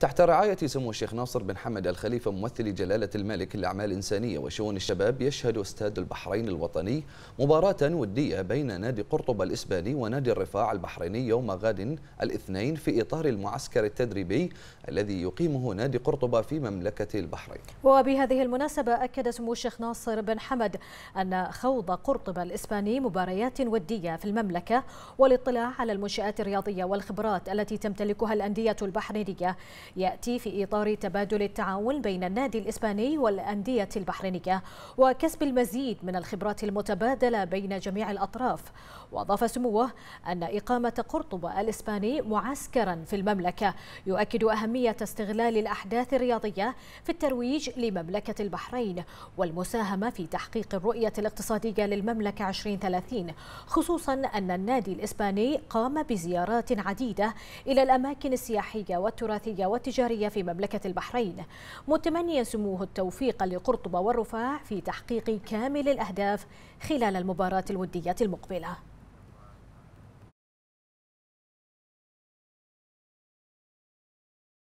تحت رعاية سمو الشيخ ناصر بن حمد الخليفة ممثل جلالة الملك للأعمال الإنسانية وشؤون الشباب يشهد استاد البحرين الوطني مباراة ودية بين نادي قرطبة الإسباني ونادي الرفاع البحريني يوم غد الاثنين في إطار المعسكر التدريبي الذي يقيمه نادي قرطبة في مملكة البحرين وبهذه المناسبة أكد سمو الشيخ ناصر بن حمد أن خوض قرطبة الإسباني مباريات ودية في المملكة والاطلاع على المنشآت الرياضية والخبرات التي تمتلكها الأندية البحرينية يأتي في إطار تبادل التعاون بين النادي الإسباني والأندية البحرينية وكسب المزيد من الخبرات المتبادلة بين جميع الأطراف وأضاف سموه أن إقامة قرطبة الإسباني معسكرا في المملكة يؤكد أهمية استغلال الأحداث الرياضية في الترويج لمملكة البحرين والمساهمة في تحقيق الرؤية الاقتصادية للمملكة 2030 خصوصا أن النادي الإسباني قام بزيارات عديدة إلى الأماكن السياحية والتراثية والتجارية في مملكة البحرين متمنيا سموه التوفيق لقرطبة والرفاع في تحقيق كامل الأهداف خلال المباراة الودية المقبلة